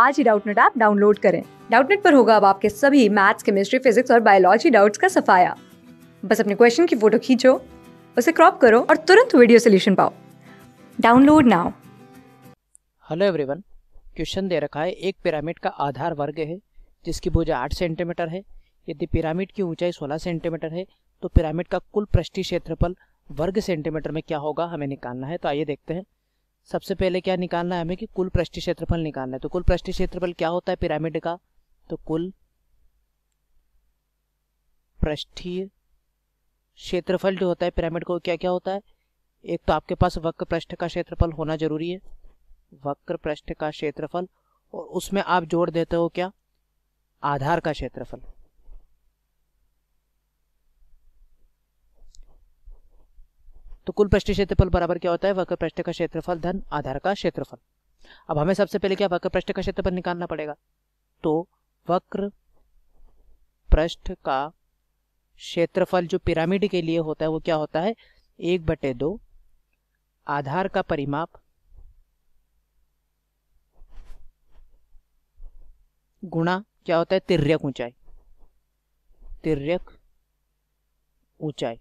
आज ही Doubtnut app download करें डाउटनेट पर होगा अब आपके सभी मैथ्स केमिस्ट्री फिजिक्स और बायोलॉजी डाउट्स का सफाया बस अपने क्वेश्चन की फोटो खींचो उसे क्रॉप करो और तुरंत वीडियो सोल्यूशन पाओ download now hello everyone question दे रखा है एक पिरामिड का आधार वर्ग है जिसकी भुजा आठ सेंटीमीटर है यदि पिरामिड की ऊंचाई 16 सेंटीमीटर है तो पिरामिड का कुल पृष्ठीय क्षेत्रफल वर्ग सेंटीमीटर में क्या होगा हमें निकालना है तो आइए देखते हैं सबसे पहले क्या निकालना है हमें कि कुल पृष्ठ क्षेत्रफल निकालना है तो कुल पृष्ठ क्षेत्रफल क्या होता है पिरामिड का तो कुल पृष्ठीय क्षेत्रफल जो होता है पिरामिड को क्या क्या होता है एक तो आपके पास वक्र पृष्ठ का क्षेत्रफल होना जरूरी है वक्र पृष्ठ का क्षेत्रफल और उसमें आप जोड़ देते हो क्या आधार का क्षेत्रफल तो कुल पृष्ठ क्षेत्रफल बराबर क्या होता है वक्र पृष्ठ का क्षेत्रफल धन आधार का क्षेत्रफल अब हमें सबसे पहले क्या वक्र पृष्ठ का क्षेत्रफल निकालना पड़ेगा तो वक्र पृष्ठ का क्षेत्रफल जो पिरामिड के लिए होता है वो क्या होता है एक बटे दो आधार का परिमाप गुणा क्या होता है तिर्यक ऊंचाई तिर्यक ऊंचाई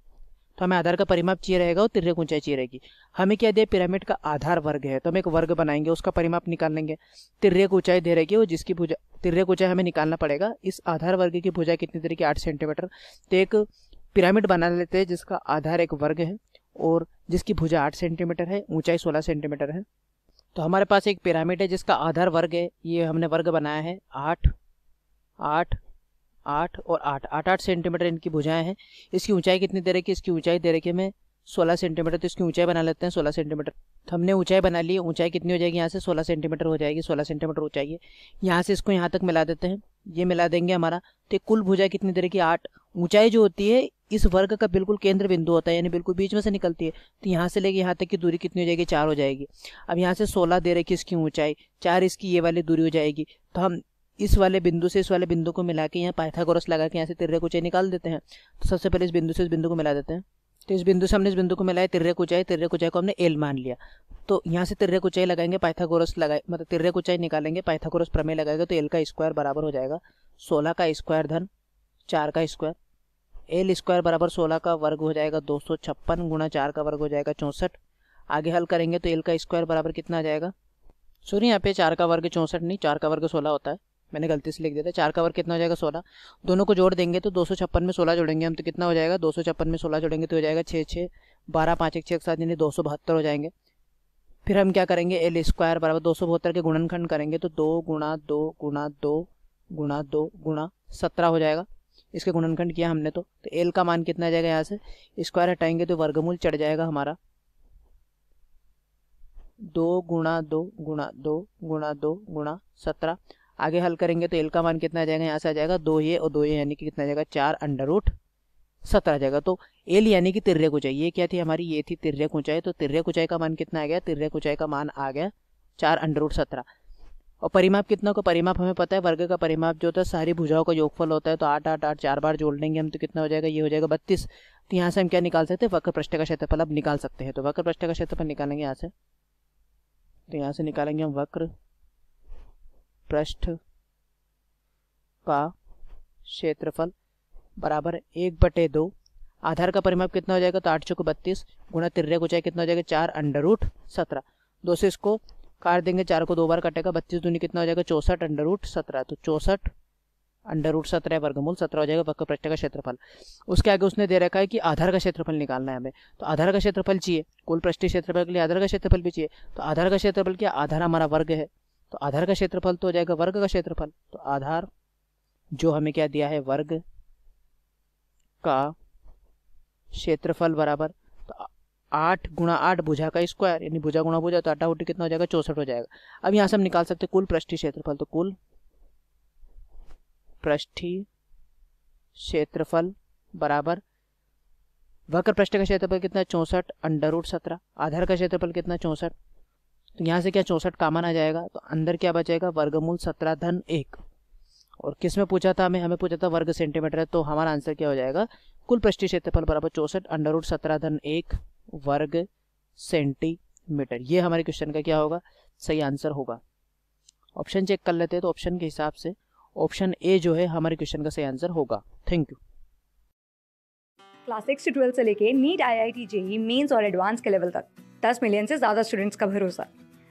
तो हमें आधार का परिमाप चाहिए रहेगा और तिरक ऊंचाई चाहिए रहेगी हमें क्या दिया पिरामिड का आधार वर्ग है तो हम एक वर्ग बनाएंगे उसका परिमाप निकाल लेंगे तिरक ऊंचाई दे रहेगी और जिसकी भुजा तिरक ऊंचाई हमें निकालना पड़ेगा इस आधार वर्ग की भुजा कितनी तरीके की आठ सेंटीमीटर तो एक पिरामिड बना लेते हैं जिसका आधार एक वर्ग है और जिसकी भुजा आठ सेंटीमीटर है ऊंचाई सोलह सेंटीमीटर है तो हमारे पास एक पिरामिड है जिसका आधार वर्ग है ये हमने वर्ग बनाया है आठ आठ आठ और आठ आठ आठ सेंटीमीटर इनकी भुजाएं हैं इसकी ऊंचाई कितनी दे रखी है इसकी ऊंचाई दे रखी है मैं सोलह सेंटीमीटर तो इसकी ऊंचाई बना लेते हैं सोलह सेंटीमीटर तो हमने ऊंचाई बना ली ऊंचाई कितनी हो जाएगी यहाँ से सोलह सेंटीमीटर हो जाएगी सोलह सेंटीमीटर ऊंचाई है यहाँ से इसको यहाँ तक मिला देते हैं ये मिला देंगे हमारा तो कुल भुजा कितनी देर है आठ ऊंचाई जो होती है इस वर्ग का बिल्कुल केंद्र बिंदु होता है यानी बिल्कुल बीच में से निकलती है तो यहाँ से लेके यहाँ तक की दूरी कितनी हो जाएगी चार हो जाएगी अब यहाँ से सोलह दे रखी इसकी ऊंचाई चार इसकी ये वाली दूरी हो जाएगी तो हम इस वाले बिंदु से इस वाले बिंदु को मिला के यहाँ पाइथागोरस लगा के यहाँ से तिर्रे कुचाई निकाल देते हैं तो सबसे पहले इस बिंदु से इस बिंदु को मिला देते हैं तो इस बिंदु से हमने इस बिंदु को मिलाया तिर्रे कुचाई तिर्रे कुचाई को हमने एल मान लिया तो यहाँ से तिर्रे कुचाई लगाएंगे पाइथागोरस लगाए मतलब तिर्रे कुचाई निकालेंगे पाइथागोरस प्रमेय लगाएगा तो एल का स्क्वायर बराबर हो जाएगा सोलह का स्क्वायर धन चार का स्क्वायर एल स्क्वायर बराबर सोलह का वर्ग हो जाएगा दो सौ छप्पन गुणा चार का वर्ग हो जाएगा चौंसठ आगे हल करेंगे तो एल का स्क्वायर बराबर कितना आ जाएगा सॉरी यहाँ पे चार का वर्ग चौंसठ नहीं चार का वर्ग सोलह होता है मैंने गलती से लिख दिया था चार का वर्ग कितना हो जाएगा सोलह दोनों को जोड़ देंगे तो दो सौ छप्पन में सोलह जोड़ेंगे हम तो कितना हो जाएगा दो सौ छप्पन में सोलह जोड़ेंगे तो हो जाएगा छः छः बारह पाँच एक छः एक यानी दो सौ बहत्तर हो जाएंगे फिर हम क्या करेंगे एल स्क्वायर बराबर दो सौ बहत्तर के गुणनखंड करेंगे तो दो गुणा दो गुणा दो गुणा दो गुणा सत्रह हो जाएगा इसके गुणनखंड किया हमने तो तो एल का मान कितना जाएगा यहाँ से स्क्वायर हटाएंगे तो वर्गमूल चढ़ जाएगा हमारा दो गुणा दो गुणा दो गुणा दो गुणा सत्रह आगे हल करेंगे तो एल का मान कितना जाएगा यहाँ से आ जाएगा दो ये और दो ये यानी कि कितना जाएगा चार अंडर रूट सत्रह जाएगा तो एल यानी कि तिर्रे ऊंचाई ये क्या थी हमारी ये थी तिर्यक ऊंचाई तो तिर्यक ऊंचाई का मान कितना आ गया तिर्यक ऊंचाई का मान आ गया चार अंडर रूट सत्रह और परिमाप कितना को परिमाप हमें पता है वर्ग का परिमाप जो होता है सारी भुजाओं का योगफल होता है तो आठ आठ आठ चार बार जोड़ लेंगे हम तो कितना हो जाएगा ये हो जाएगा बत्तीस तो यहाँ से हम क्या निकाल सकते हैं वक्र पृष्ठ का क्षेत्रफल अब निकाल सकते हैं तो वक्र पृष्ठ का क्षेत्रफल निकालेंगे यहाँ से तो यहाँ से निकालेंगे हम वक्र पृष्ठ का क्षेत्रफल बराबर एक बटे दो आधार का परिमाप कितना हो जाएगा तो आठ चौक बत्तीस गुणा तिरक ऊंचाई कितना हो जाएगा चार अंडर रूट सत्रह दो से इसको काट देंगे चार को दो बार काटेगा बत्तीस दूनी कितना हो जाएगा चौसठ अंडर रूट सत्रह तो चौसठ अंडर रूट सत्रह वर्गमूल सत्रह हो जाएगा वक्र पृष्ठ का क्षेत्रफल उसके आगे उसने दे रखा है कि आधार का क्षेत्रफल निकालना है हमें तो आधार का क्षेत्रफल चाहिए कुल पृष्ठ क्षेत्रफल के लिए आधार का क्षेत्रफल भी चाहिए तो आधार का क्षेत्रफल क्या आधार हमारा वर्ग है तो आधार का क्षेत्रफल तो हो जाएगा वर्ग का क्षेत्रफल तो आधार जो हमें क्या दिया है वर्ग का क्षेत्रफल बराबर तो आठ गुणा आठ भुझा का स्क्वायर यानी भुझा गुणा भुझा तो आटा उठी कितना हो जाएगा चौसठ हो जाएगा अब यहाँ से हम निकाल सकते हैं कुल पृष्ठी क्षेत्रफल तो कुल पृष्ठी क्षेत्रफल बराबर वक्र पृष्ठ का क्षेत्रफल कितना चौसठ अंडर रूट सत्रह आधार का क्षेत्रफल कितना चौसठ तो यहाँ से क्या चौंसठ कामन आ जाएगा तो अंदर क्या बचेगा वर्गमूल सत्रह धन एक और किस में पूछा था हमें हमें पूछा था वर्ग सेंटीमीटर है तो हमारा आंसर क्या हो जाएगा कुल पृष्ठीय क्षेत्रफल बराबर चौंसठ अंडर रूट सत्रह धन एक वर्ग सेंटीमीटर ये हमारे क्वेश्चन का क्या होगा सही आंसर होगा ऑप्शन चेक कर लेते हैं तो ऑप्शन के हिसाब से ऑप्शन ए जो है हमारे क्वेश्चन का सही आंसर होगा थैंक यू क्लास सिक्स से ट्वेल्थ से लेके NEET I I T JEE mains और एडवांस के लेवल तक दस मिलियन से ज़्यादा स्टूडेंट्स का भरोसा